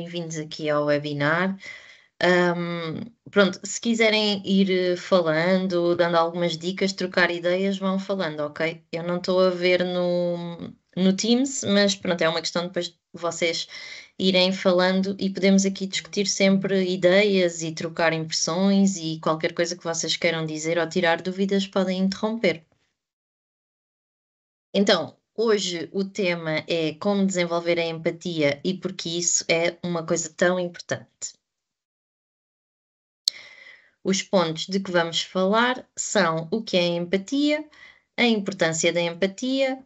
bem-vindos aqui ao webinar. Um, pronto, se quiserem ir eh, falando, dando algumas dicas, trocar ideias, vão falando, ok? Eu não estou a ver no, no Teams, mas pronto, é uma questão depois de vocês irem falando e podemos aqui discutir sempre ideias e trocar impressões e qualquer coisa que vocês queiram dizer ou tirar dúvidas podem interromper. Então, Hoje o tema é como desenvolver a empatia e por que isso é uma coisa tão importante. Os pontos de que vamos falar são o que é a empatia, a importância da empatia,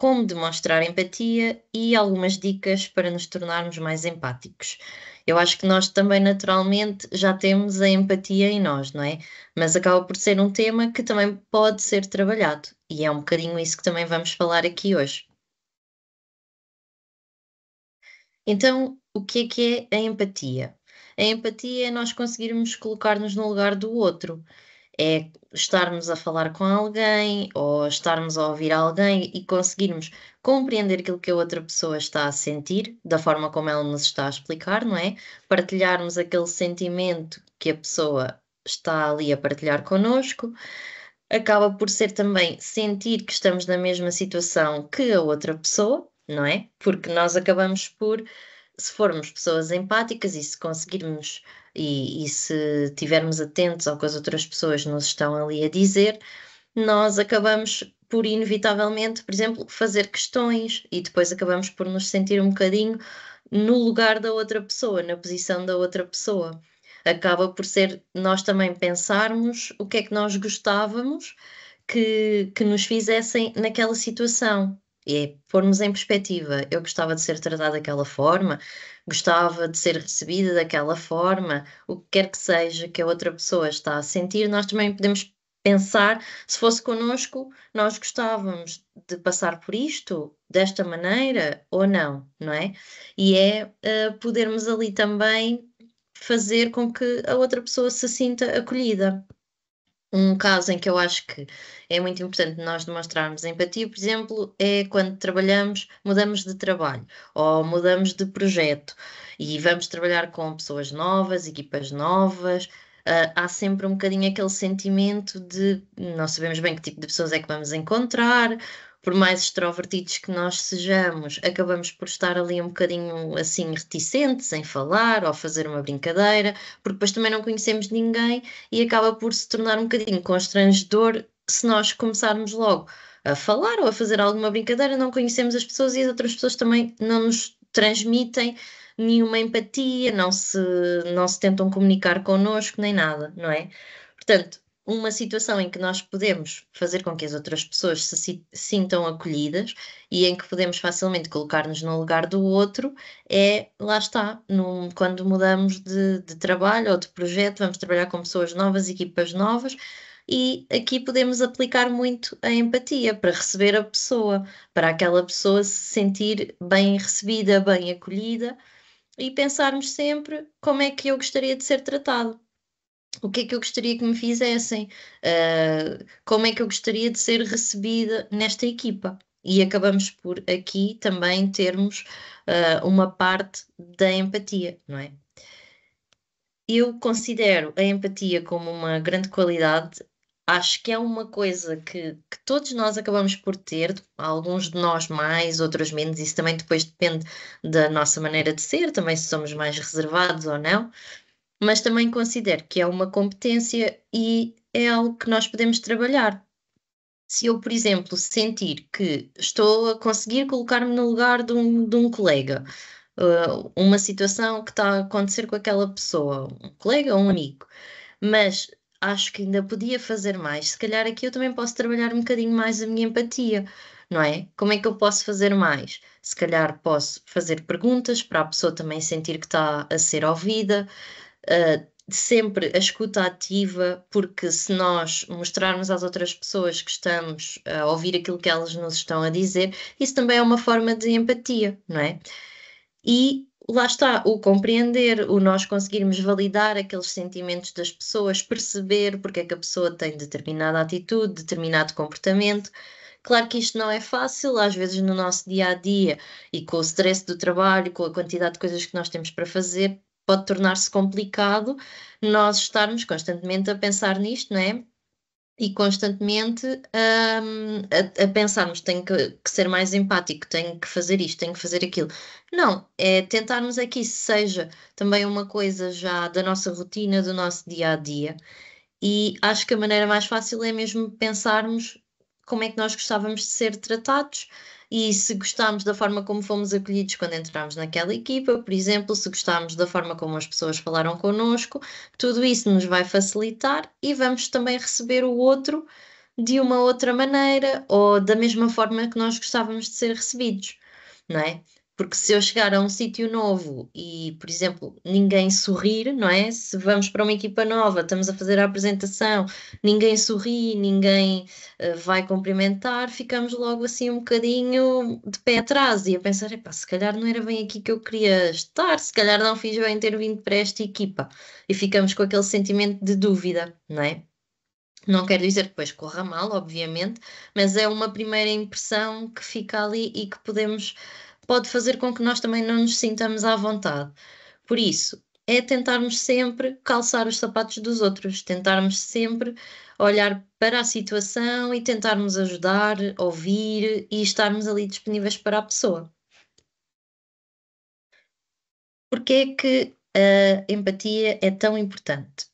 como demonstrar empatia e algumas dicas para nos tornarmos mais empáticos. Eu acho que nós também naturalmente já temos a empatia em nós, não é? Mas acaba por ser um tema que também pode ser trabalhado e é um bocadinho isso que também vamos falar aqui hoje. Então, o que é que é a empatia? A empatia é nós conseguirmos colocar-nos no lugar do outro é estarmos a falar com alguém ou estarmos a ouvir alguém e conseguirmos compreender aquilo que a outra pessoa está a sentir, da forma como ela nos está a explicar, não é? Partilharmos aquele sentimento que a pessoa está ali a partilhar connosco. Acaba por ser também sentir que estamos na mesma situação que a outra pessoa, não é? Porque nós acabamos por se formos pessoas empáticas e se conseguirmos e, e se estivermos atentos ao que as outras pessoas nos estão ali a dizer, nós acabamos por inevitavelmente, por exemplo, fazer questões e depois acabamos por nos sentir um bocadinho no lugar da outra pessoa, na posição da outra pessoa. Acaba por ser nós também pensarmos o que é que nós gostávamos que, que nos fizessem naquela situação é pormos em perspectiva. Eu gostava de ser tratada daquela forma, gostava de ser recebida daquela forma, o que quer que seja que a outra pessoa está a sentir, nós também podemos pensar se fosse connosco, nós gostávamos de passar por isto desta maneira ou não, não é? E é uh, podermos ali também fazer com que a outra pessoa se sinta acolhida. Um caso em que eu acho que é muito importante nós demonstrarmos empatia, por exemplo, é quando trabalhamos, mudamos de trabalho ou mudamos de projeto e vamos trabalhar com pessoas novas, equipas novas. Uh, há sempre um bocadinho aquele sentimento de não sabemos bem que tipo de pessoas é que vamos encontrar, por mais extrovertidos que nós sejamos, acabamos por estar ali um bocadinho assim reticentes em falar ou fazer uma brincadeira, porque depois também não conhecemos ninguém e acaba por se tornar um bocadinho constrangedor se nós começarmos logo a falar ou a fazer alguma brincadeira, não conhecemos as pessoas e as outras pessoas também não nos transmitem nenhuma empatia, não se, não se tentam comunicar connosco nem nada, não é? Portanto, uma situação em que nós podemos fazer com que as outras pessoas se sintam acolhidas e em que podemos facilmente colocar-nos no lugar do outro, é lá está, num, quando mudamos de, de trabalho ou de projeto, vamos trabalhar com pessoas novas, equipas novas, e aqui podemos aplicar muito a empatia para receber a pessoa, para aquela pessoa se sentir bem recebida, bem acolhida e pensarmos sempre como é que eu gostaria de ser tratado o que é que eu gostaria que me fizessem, uh, como é que eu gostaria de ser recebida nesta equipa. E acabamos por aqui também termos uh, uma parte da empatia, não é? Eu considero a empatia como uma grande qualidade. Acho que é uma coisa que, que todos nós acabamos por ter, alguns de nós mais, outros menos, isso também depois depende da nossa maneira de ser, também se somos mais reservados ou não, mas também considero que é uma competência e é algo que nós podemos trabalhar. Se eu, por exemplo, sentir que estou a conseguir colocar-me no lugar de um, de um colega, uh, uma situação que está a acontecer com aquela pessoa, um colega ou um amigo, mas acho que ainda podia fazer mais, se calhar aqui eu também posso trabalhar um bocadinho mais a minha empatia, não é? Como é que eu posso fazer mais? Se calhar posso fazer perguntas para a pessoa também sentir que está a ser ouvida. Ah, sempre a escuta ativa, porque se nós mostrarmos às outras pessoas que estamos a ouvir aquilo que elas nos estão a dizer, isso também é uma forma de empatia, não é? E lá está, o compreender, o nós conseguirmos validar aqueles sentimentos das pessoas, perceber porque é que a pessoa tem determinada atitude, determinado comportamento. Claro que isto não é fácil, às vezes no nosso dia a dia e com o stress do trabalho, com a quantidade de coisas que nós temos para fazer, pode tornar-se complicado nós estarmos constantemente a pensar nisto, não é? E constantemente um, a, a, pensarmos tenho que, que, ser mais empático, tenho que fazer isto, tenho que fazer aquilo. Não, é tentarmos aqui seja também uma coisa já da nossa rotina, do nosso dia a dia. E acho que a maneira mais fácil é mesmo pensarmos como é que nós gostávamos de ser tratados e se gostámos da forma como fomos acolhidos quando entramos naquela equipa, por exemplo, se gostámos da forma como as pessoas falaram connosco, tudo isso nos vai facilitar e vamos também receber o outro de uma outra maneira ou da mesma forma que nós gostávamos de ser recebidos, não é? Porque se eu chegar a um sítio novo e, por exemplo, ninguém sorrir, não é? Se vamos para uma equipa nova, estamos a fazer a apresentação, ninguém sorri, ninguém uh, vai cumprimentar, ficamos logo assim um bocadinho de pé atrás e a pensar, epá, se calhar não era bem aqui que eu queria estar, se calhar não fiz bem ter vindo para esta equipa. E ficamos com aquele sentimento de dúvida, não é? Não quero dizer que depois corra mal, obviamente, mas é uma primeira impressão que fica ali e que podemos pode fazer com que nós também não nos sintamos à vontade. Por isso, é tentarmos sempre calçar os sapatos dos outros, tentarmos sempre olhar para a situação e tentarmos ajudar, ouvir e estarmos ali disponíveis para a pessoa. Porquê é que a empatia é tão importante?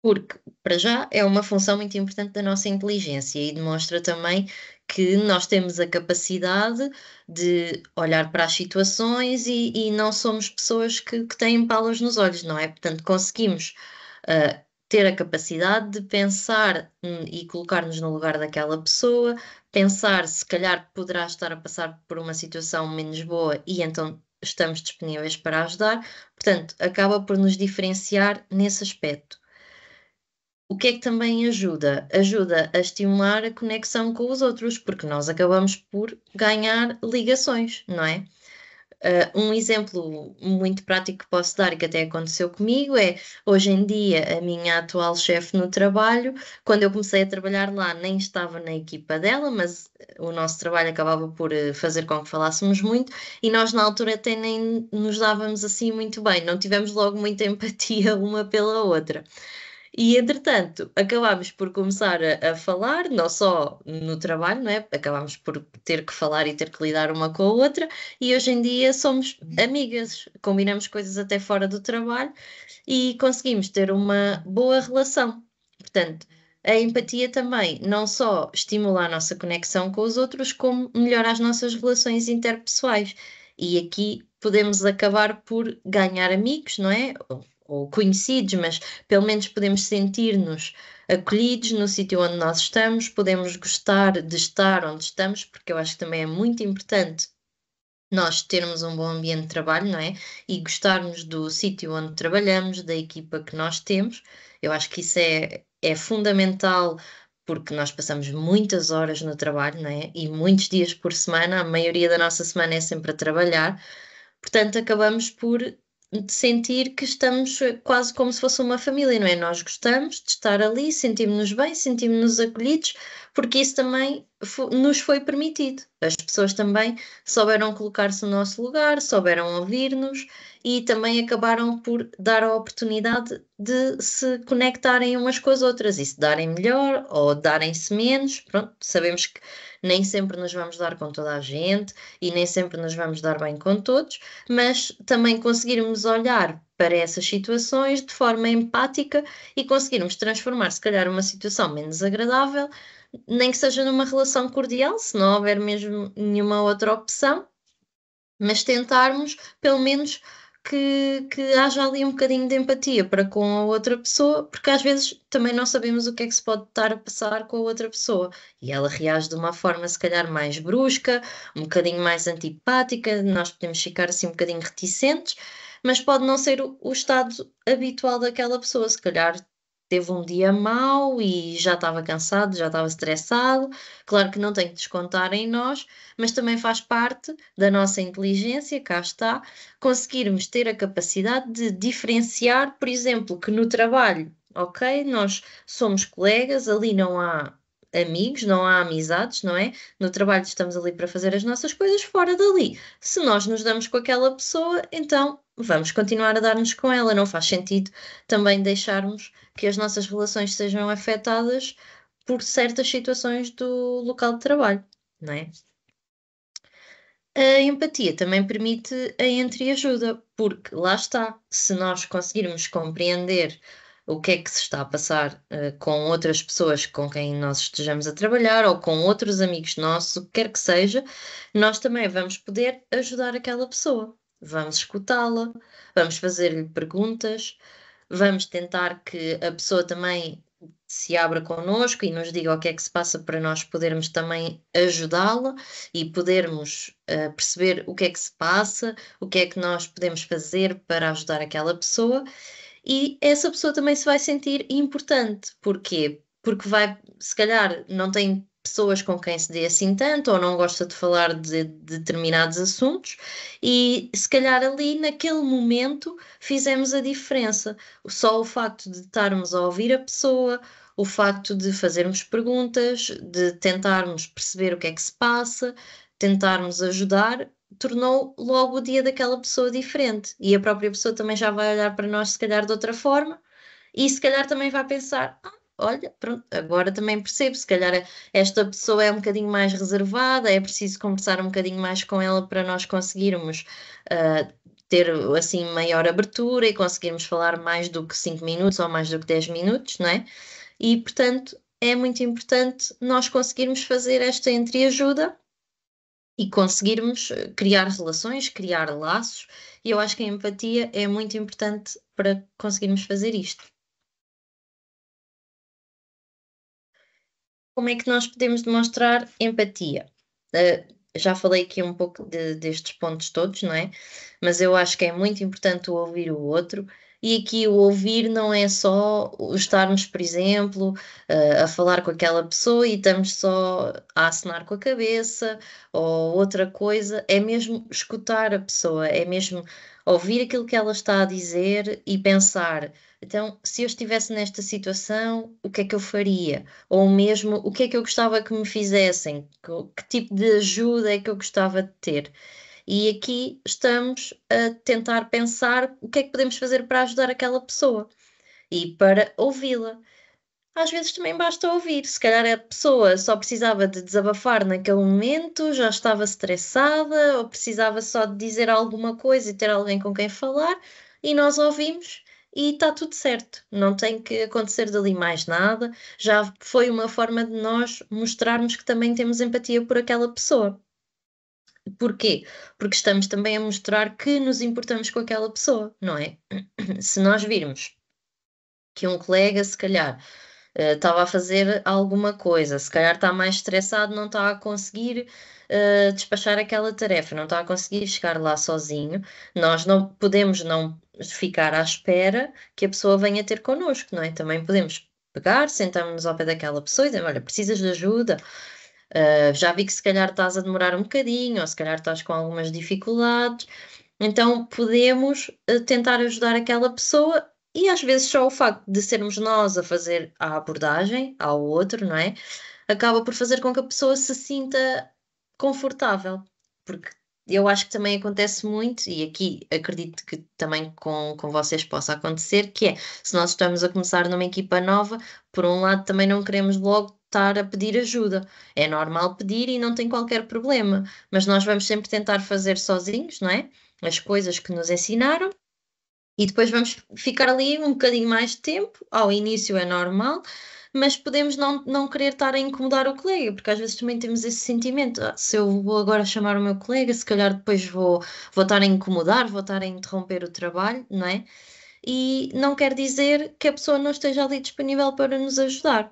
Porque, para já, é uma função muito importante da nossa inteligência e demonstra também que nós temos a capacidade de olhar para as situações e, e não somos pessoas que, que, têm palas nos olhos, não é? Portanto, conseguimos uh, ter a capacidade de pensar hum, e colocar-nos no lugar daquela pessoa, pensar se calhar poderá estar a passar por uma situação menos boa e então estamos disponíveis para ajudar. Portanto, acaba por nos diferenciar nesse aspecto o que é que também ajuda? Ajuda a estimular a conexão com os outros, porque nós acabamos por ganhar ligações, não é? Uh, um exemplo muito prático que posso dar e que até aconteceu comigo é hoje em dia a minha atual chefe no trabalho, quando eu comecei a trabalhar lá, nem estava na equipa dela, mas ah, o nosso trabalho acabava por ah, fazer com que falássemos muito e nós na altura até nem nos dávamos assim muito bem, não tivemos logo muita empatia uma pela outra. E entretanto, acabámos por começar a, a, falar, não só no trabalho, não é? Acabámos por ter que falar e ter que lidar uma com a outra, e hoje em dia somos amigas, combinamos coisas até fora do trabalho e conseguimos ter uma boa relação. Portanto, a empatia também não só estimula a nossa conexão com os outros, como melhora as nossas relações interpessoais. E aqui podemos acabar por ganhar amigos, não é? ou conhecidos, mas pelo menos podemos sentir-nos acolhidos no sítio onde nós estamos, podemos gostar de estar onde estamos, porque eu acho que também é muito importante nós termos um bom ambiente de trabalho, não é? E gostarmos do sítio onde trabalhamos, da equipa que nós temos. Eu acho que isso é, é fundamental porque nós passamos muitas horas no trabalho, não é? E muitos dias por semana, a maioria da nossa semana é sempre a trabalhar. Portanto, acabamos por de sentir que estamos eh, quase como se fosse uma família, não é? Nós gostamos de estar ali, sentimos-nos bem, sentimos-nos acolhidos, porque isso também nos foi permitido. As pessoas também souberam colocar-se no nosso lugar, souberam ouvir-nos e também acabaram por dar a oportunidade de se conectarem umas com as outras e se darem melhor ou darem-se menos. Pronto, sabemos que nem sempre nos vamos dar com toda a gente e nem sempre nos vamos dar bem com todos, mas também conseguirmos olhar para essas situações de forma empática e conseguirmos transformar, se calhar, uma situação menos agradável, nem que seja numa relação relação cordial, se não houver mesmo nenhuma outra opção, mas tentarmos, pelo menos, que, que, haja ali um bocadinho de empatia para com a outra pessoa, porque às vezes também não sabemos o que é que se pode estar a passar com a outra pessoa e ela reage de uma forma, se calhar, mais brusca, um bocadinho mais antipática, nós podemos ficar assim um bocadinho reticentes, mas pode não ser o, o estado habitual daquela pessoa, se calhar teve um dia mau e já estava cansado, já estava estressado. Claro que não tem que descontar em nós, mas também faz parte da nossa inteligência, cá está, conseguirmos ter a capacidade de diferenciar, por exemplo, que no trabalho, ok, nós somos colegas, ali não há amigos, não há amizades, não é? No trabalho estamos ali para fazer as nossas coisas, fora dali. Se nós nos damos com aquela pessoa, então vamos continuar a dar-nos com ela. Não faz sentido também deixarmos que as nossas relações sejam afetadas por certas situações do local de trabalho, não é? A empatia também permite a entreajuda, porque lá está, se nós conseguirmos compreender o que é que se está a passar uh, com outras pessoas com quem nós estejamos a trabalhar ou com outros amigos nossos, o que quer que seja, nós também vamos poder ajudar aquela pessoa. Vamos escutá-la, vamos fazer-lhe perguntas, vamos tentar que a pessoa também se abra connosco e nos diga o que é que se passa para nós podermos também ajudá-la e podermos uh, perceber o que é que se passa, o que é que nós podemos fazer para ajudar aquela pessoa e essa pessoa também se vai sentir importante. Porquê? Porque vai, se calhar, não tem pessoas com quem se dê assim tanto ou não gosta de falar de, de determinados assuntos e se calhar ali naquele momento fizemos a diferença. Só o facto de estarmos a ouvir a pessoa, o facto de fazermos perguntas, de tentarmos perceber o que é que se passa, tentarmos ajudar, tornou logo o dia daquela pessoa diferente. E a própria pessoa também já vai olhar para nós, se calhar, de outra forma, e se calhar também vai pensar: ah, olha, pronto, agora também percebo, se calhar esta pessoa é um bocadinho mais reservada, é preciso conversar um bocadinho mais com ela para nós conseguirmos. Uh, ter assim maior abertura e conseguirmos falar mais do que 5 minutos ou mais do que 10 minutos, não é? E portanto é muito importante nós conseguirmos fazer esta entreajuda e conseguirmos eh, criar relações, criar laços, e eu acho que a empatia é muito importante para conseguirmos fazer isto. Como é que nós podemos demonstrar empatia? Uh, já falei aqui um pouco de, destes pontos todos, não é? Mas eu acho que é muito importante ouvir o outro, e aqui o ouvir não é só estarmos, por exemplo, eh, a falar com aquela pessoa e estamos só a acenar com a cabeça ou outra coisa, é mesmo escutar a pessoa, é mesmo ouvir aquilo que ela está a dizer e pensar. Então, se eu estivesse nesta situação, o que é que eu faria? Ou mesmo, o que é que eu gostava que me fizessem? Que, que tipo de ajuda é que eu gostava de ter? E aqui estamos a tentar pensar o que é que podemos fazer para ajudar aquela pessoa e para ouvi-la. Às vezes também basta ouvir, se calhar a pessoa só precisava de desabafar naquele momento, já estava estressada ou precisava só de dizer alguma coisa e ter alguém com quem falar, e nós ouvimos e está tudo certo, não tem que acontecer dali mais nada. Já foi uma forma de nós mostrarmos que também temos empatia por aquela pessoa. Porquê? Porque estamos também a mostrar que nos importamos com aquela pessoa, não é? Se nós virmos que um colega, se calhar, eh, estava uh, a fazer alguma coisa, se calhar está mais estressado, não está a conseguir uh, despachar aquela tarefa, não está a conseguir chegar lá sozinho, nós não podemos não ficar à espera que a pessoa venha ter connosco, não é? Também podemos pegar, sentarmos ao pé daquela pessoa e dizer, olha, precisas de ajuda, Uh, já vi que se calhar estás a demorar um bocadinho, ou se calhar estás com algumas dificuldades. Então podemos uh, tentar ajudar aquela pessoa e às vezes só o facto de sermos nós a fazer a abordagem ao outro, não é? Acaba por fazer com que a pessoa se sinta confortável, porque eu acho que também acontece muito, e aqui acredito que também com, com vocês possa acontecer, que é, se nós estamos a começar numa equipa nova, por um lado também não queremos logo estar a pedir ajuda. É normal pedir e não tem qualquer problema, mas nós vamos sempre tentar fazer sozinhos, não é? As coisas que nos ensinaram e depois vamos ficar ali um bocadinho mais de tempo. Ao início é normal, mas podemos não, não querer estar a incomodar o colega, porque às vezes também temos esse sentimento. Ah, se eu vou agora chamar o meu colega, se calhar depois vou, vou estar a incomodar, vou estar a interromper o trabalho, não é? E não quer dizer que a pessoa não esteja ali disponível para nos ajudar.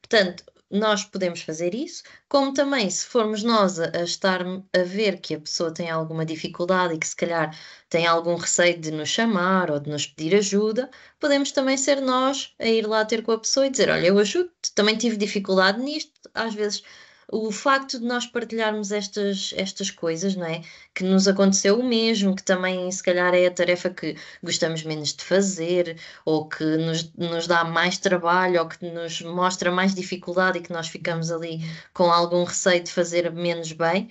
Portanto, nós podemos fazer isso, como também se formos nós a, estar a ver que a pessoa tem alguma dificuldade e que se calhar tem algum receio de nos chamar ou de nos pedir ajuda, podemos também ser nós a ir lá ter com a pessoa e dizer: Olha, eu ajudo, também tive dificuldade nisto, às vezes o facto de nós partilharmos estas, estas coisas, não é? Que nos aconteceu o mesmo, que também se calhar é a tarefa que gostamos menos de fazer, ou que nos, nos dá mais trabalho, ou que nos mostra mais dificuldade e que nós ficamos ali com algum receio de fazer menos bem,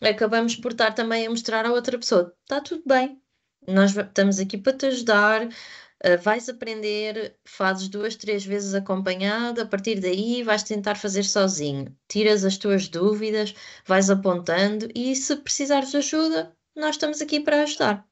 acabamos por estar também a mostrar à outra pessoa: está tudo bem, nós estamos aqui para te ajudar, eh, vais aprender, fazes duas, três vezes acompanhado, a partir daí vais tentar fazer sozinho. Tiras as tuas dúvidas, vais apontando e se precisares de ajuda, nós estamos aqui para ajudar.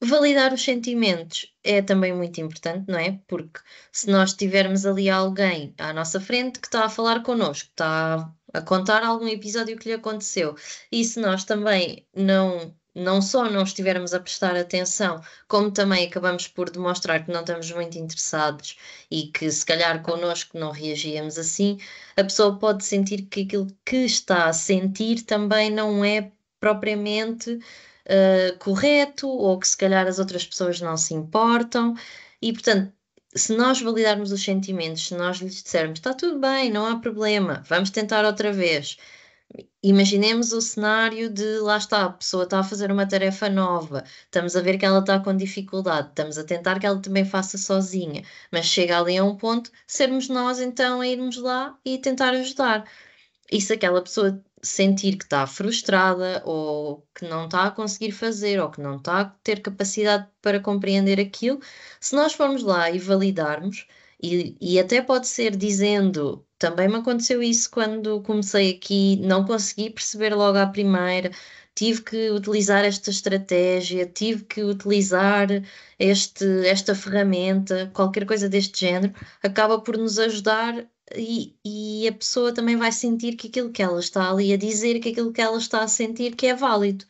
Validar os sentimentos é também muito importante, não é? Porque se nós tivermos ali alguém à nossa frente que está a falar connosco, está a contar algum episódio que lhe aconteceu, e se nós também não não só não estivermos a prestar atenção, como também acabamos por demonstrar que não estamos muito interessados e que se calhar connosco não reagíamos assim, a pessoa pode sentir que aquilo que está a sentir também não é propriamente uh, correto ou que se calhar as outras pessoas não se importam e, portanto, se nós validarmos os sentimentos, se nós lhes dissermos está tudo bem, não há problema, vamos tentar outra vez Imaginemos o cenário de lá está, a pessoa está a fazer uma tarefa nova, estamos a ver que ela está com dificuldade, estamos a tentar que ela também faça sozinha, mas chega ali a um ponto, sermos nós então a irmos lá e tentar ajudar. E se aquela pessoa sentir que está frustrada ou que não está a conseguir fazer ou que não está a ter capacidade para compreender aquilo, se nós formos lá e validarmos, e, e até pode ser dizendo também me aconteceu isso quando comecei aqui, não consegui perceber logo à primeira, tive que utilizar esta estratégia, tive que utilizar este, esta ferramenta, qualquer coisa deste género, acaba por nos ajudar e, e, a pessoa também vai sentir que aquilo que ela está ali a dizer, que aquilo que ela está a sentir que é válido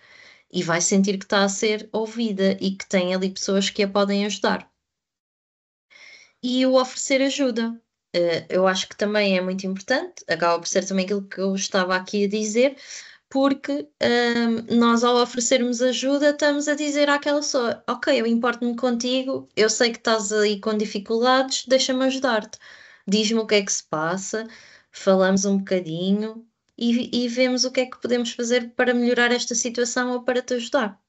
e vai sentir que está a ser ouvida e que tem ali pessoas que a podem ajudar. E o oferecer ajuda, eh, eu acho que também é muito importante, acaba por ser também aquilo que eu estava aqui a dizer, porque um, ehm, nós ao oferecermos ajuda estamos a dizer àquela pessoa, ok, eu importo-me contigo, eu sei que estás aí com dificuldades, deixa-me ajudar-te, diz-me o que é que se passa, falamos um bocadinho e, e vemos o que é que podemos fazer para melhorar esta situação ou para te ajudar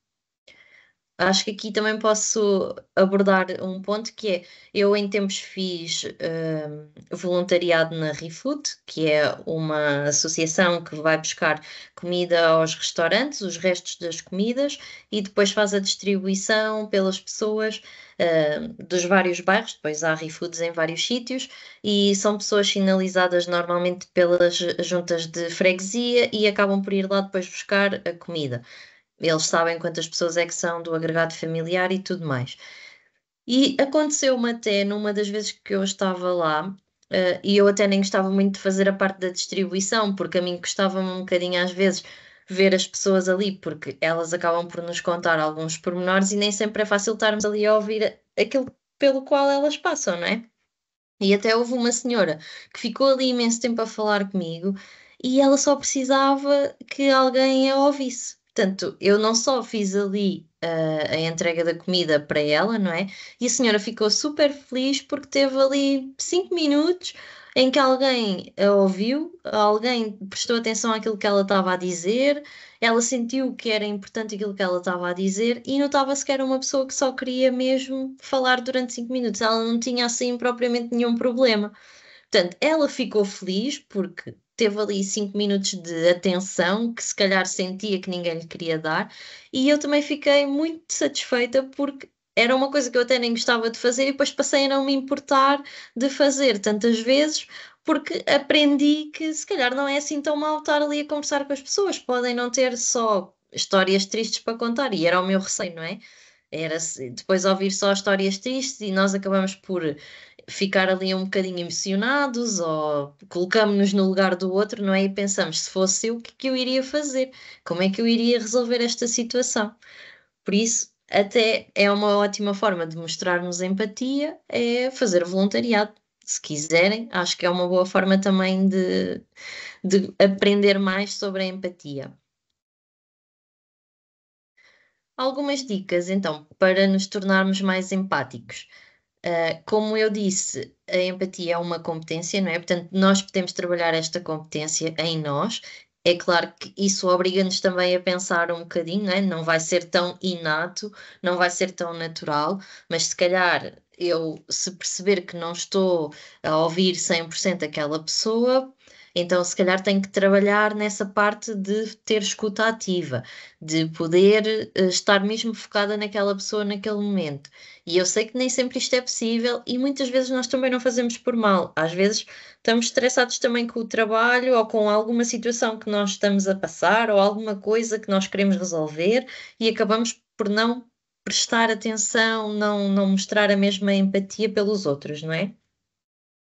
acho que aqui também posso abordar um ponto que é, eu em tempos fiz uh, voluntariado na ReFood, que é uma associação que vai buscar comida aos restaurantes, os restos das comidas, e depois faz a distribuição pelas pessoas uh, dos vários bairros, depois há ReFoods em vários sítios, e são pessoas sinalizadas normalmente pelas juntas de freguesia e acabam por ir lá depois buscar a comida. Eles sabem quantas pessoas é que são do agregado familiar e tudo mais. E aconteceu-me até numa das vezes que eu estava lá, Uh, e eu até nem gostava muito de fazer a parte da distribuição, porque a mim custava-me um bocadinho às vezes ver as pessoas ali, porque elas acabam por nos contar alguns pormenores e nem sempre é fácil estarmos ali a ouvir aquilo pelo qual elas passam, não é? E até houve uma senhora que ficou ali imenso tempo a falar comigo e ela só precisava que alguém a ouvisse. Portanto, eu não só fiz ali uh, a entrega da comida para ela, não é? E a senhora ficou super feliz porque teve ali cinco minutos em que alguém a ouviu, alguém prestou atenção àquilo que ela estava a dizer, ela sentiu que era importante aquilo que ela estava a dizer e notava-se que era uma pessoa que só queria mesmo falar durante cinco minutos, ela não tinha assim propriamente nenhum problema. Portanto, ela ficou feliz porque teve ali cinco minutos de atenção que se calhar sentia que ninguém lhe queria dar, e eu também fiquei muito satisfeita porque era uma coisa que eu até nem gostava de fazer e depois passei a não me importar de fazer tantas vezes porque aprendi que se calhar não é assim tão mal estar ali a conversar com as pessoas, podem não ter só histórias tristes para contar, e era o meu receio, não é? Era depois ouvir só histórias tristes e nós acabamos por ficar ali um bocadinho emocionados ou colocamos-nos no lugar do outro, não é? E pensamos, se fosse eu, o que, é que eu iria fazer? Como é que eu iria resolver esta situação? Por isso, até é uma ótima forma de mostrarmos empatia, é fazer voluntariado. Se quiserem, acho que é uma boa forma também de, de aprender mais sobre a empatia. Algumas dicas, então, para nos tornarmos mais empáticos. Uh, como eu disse, a empatia é uma competência, não é? Portanto, nós podemos trabalhar esta competência em nós. É claro que isso obriga-nos também a pensar um bocadinho, não, é? não vai ser tão inato, não vai ser tão natural, mas se calhar eu, se perceber que não estou a ouvir 100% aquela pessoa, então, se calhar, tem que trabalhar nessa parte de ter escuta ativa, de poder eh, estar mesmo focada naquela pessoa naquele momento. E eu sei que nem sempre isto é possível e muitas vezes nós também não fazemos por mal. Às vezes estamos estressados também com o trabalho ou com alguma situação que nós estamos a passar ou alguma coisa que nós queremos resolver e acabamos por não prestar atenção, não, não mostrar a mesma empatia pelos outros, não é?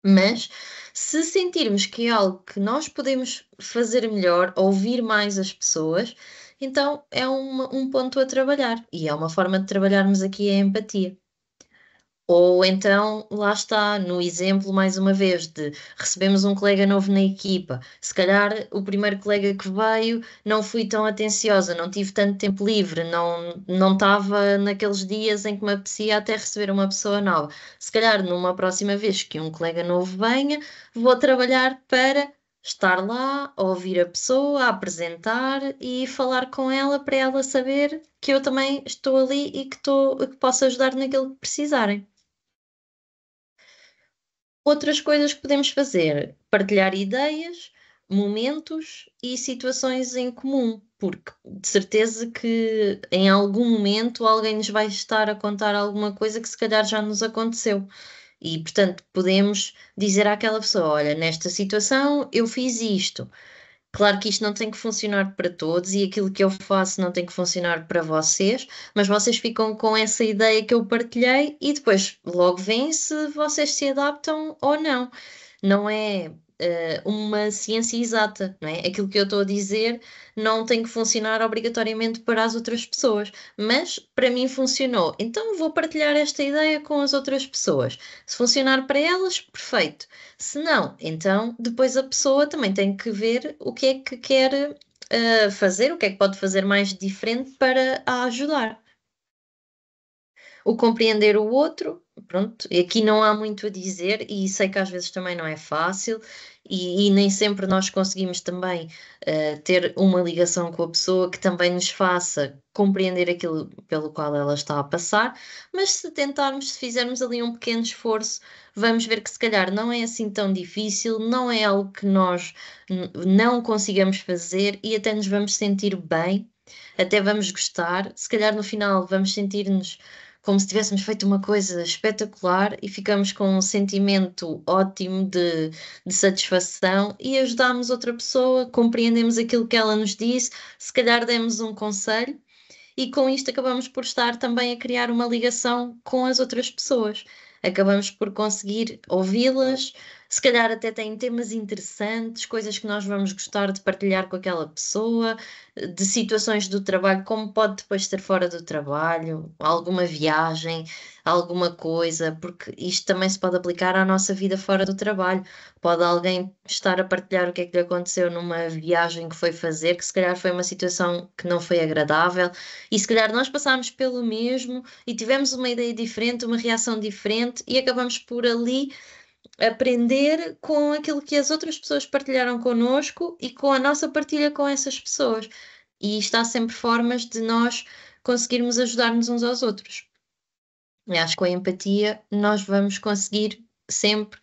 Mas se sentirmos que é algo que nós podemos fazer melhor, ouvir mais as pessoas, então é um, um ponto a trabalhar e é uma forma de trabalharmos aqui a empatia. Ou então, lá está, no exemplo, mais uma vez, de recebemos um colega novo na equipa. Se calhar o primeiro colega que veio não fui tão atenciosa, não tive tanto tempo livre, não, não estava naqueles dias em que me apetecia até receber uma pessoa nova. Se calhar, numa próxima vez que um colega novo venha, vou trabalhar para estar lá, ouvir a pessoa, apresentar e falar com ela para ela saber que eu também estou ali e que, estou, que posso ajudar naquilo que precisarem. Outras coisas que podemos fazer: partilhar ideias, momentos e situações em comum, porque de certeza que em algum momento alguém nos vai estar a contar alguma coisa que se calhar já nos aconteceu. E, portanto, podemos dizer àquela pessoa: olha, nesta situação eu fiz isto Claro que isto não tem que funcionar para todos e aquilo que eu faço não tem que funcionar para vocês, mas vocês ficam com essa ideia que eu partilhei e depois logo vem se vocês se adaptam ou não. Não é uh, uma ciência exata, não é? Aquilo que eu estou a dizer não tem que funcionar obrigatoriamente para as outras pessoas, mas para mim funcionou. Então vou partilhar esta ideia com as outras pessoas. Se funcionar para elas, perfeito. Se não, então depois a pessoa também tem que ver o que é que quer uh, fazer, o que é que pode fazer mais diferente para a ajudar o compreender o outro, pronto, aqui não há muito a dizer e sei que às vezes também não é fácil e, e nem sempre nós conseguimos também uh, ter uma ligação com a pessoa que também nos faça compreender aquilo pelo qual ela está a passar, mas se tentarmos, se fizermos ali um pequeno esforço, vamos ver que se calhar não é assim tão difícil, não é algo que nós não consigamos fazer e até nos vamos sentir bem, até vamos gostar, se calhar no final vamos sentir-nos como se tivéssemos feito uma coisa espetacular e ficamos com um sentimento ótimo de, de satisfação e ajudámos outra pessoa, compreendemos aquilo que ela nos disse, se calhar demos um conselho e com isto acabamos por estar também a criar uma ligação com as outras pessoas acabamos por conseguir ouvi-las. Se calhar até têm temas interessantes, coisas que nós vamos gostar de partilhar com aquela pessoa, de situações do trabalho, como pode depois ser fora do trabalho, alguma viagem, alguma coisa, porque isto também se pode aplicar à nossa vida fora do trabalho. Pode alguém estar a partilhar o que é que lhe aconteceu numa viagem que foi fazer, que se calhar foi uma situação que não foi agradável, e se calhar nós passámos pelo mesmo e tivemos uma ideia diferente, uma reação diferente e acabamos por ali aprender com aquilo que as outras pessoas partilharam connosco e com a nossa partilha com essas pessoas. E está sempre formas de nós conseguirmos ajudar-nos uns aos outros. e acho que com a empatia nós vamos conseguir sempre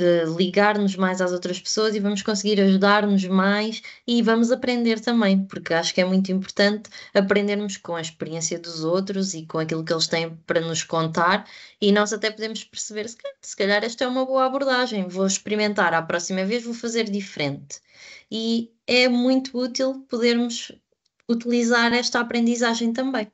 eh, ligar-nos mais às outras pessoas e vamos conseguir ajudar-nos mais e vamos aprender também, porque acho que é muito importante aprendermos com a experiência dos outros e com aquilo que eles têm para nos contar e nós até podemos perceber se calhar esta é uma boa abordagem, vou experimentar, à próxima vez vou fazer diferente. E é muito útil podermos utilizar esta aprendizagem também.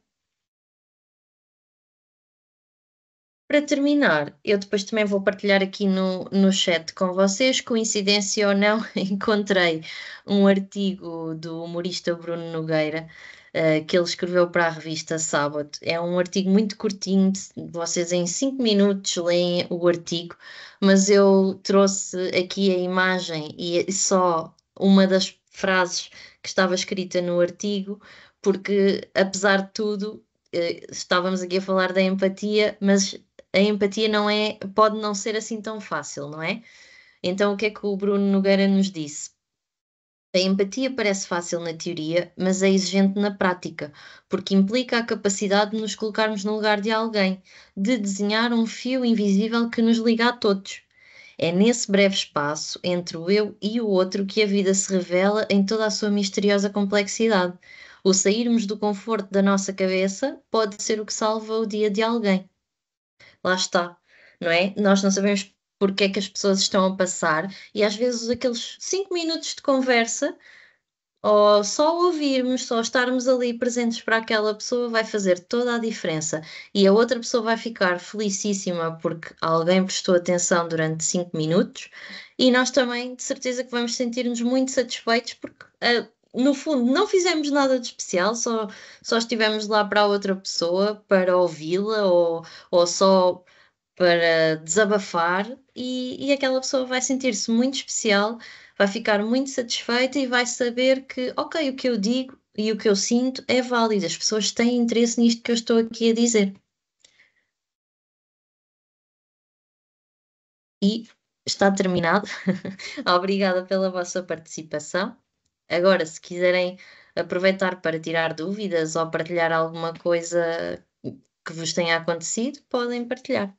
Para terminar, eu depois também vou partilhar aqui no, no chat com vocês, coincidência ou não, encontrei um artigo do humorista Bruno Nogueira uh, que ele escreveu para a revista Sábado. É um artigo muito curtinho, vocês em 5 minutos leem o artigo, mas eu trouxe aqui a imagem e é só uma das frases que estava escrita no artigo, porque apesar de tudo, eh, estávamos aqui a falar da empatia, mas a empatia não é, pode não ser assim tão fácil, não é? Então, o que é que o Bruno Nogueira nos disse? A empatia parece fácil na teoria, mas é exigente na prática, porque implica a capacidade de nos colocarmos no lugar de alguém, de desenhar um fio invisível que nos liga a todos. É nesse breve espaço entre o eu e o outro que a vida se revela em toda a sua misteriosa complexidade. O sairmos do conforto da nossa cabeça pode ser o que salva o dia de alguém lá está, não é? Nós não sabemos porque é que as pessoas estão a passar e às vezes aqueles cinco minutos de conversa ou só ouvirmos, só estarmos ali presentes para aquela pessoa vai fazer toda a diferença e a outra pessoa vai ficar felicíssima porque alguém prestou atenção durante cinco minutos e nós também de certeza que vamos sentir-nos muito satisfeitos porque no fundo, não fizemos nada de especial, só, só estivemos lá para outra pessoa, para ouvi-la ou, ou só para desabafar, e, e aquela pessoa vai sentir-se muito especial, vai ficar muito satisfeita e vai saber que, ok, o que eu digo e o que eu sinto é válido, as pessoas têm interesse nisto que eu estou aqui a dizer. E está terminado. Obrigada pela vossa participação. Agora, se quiserem aproveitar para tirar dúvidas ou partilhar alguma coisa que vos tenha acontecido, podem partilhar.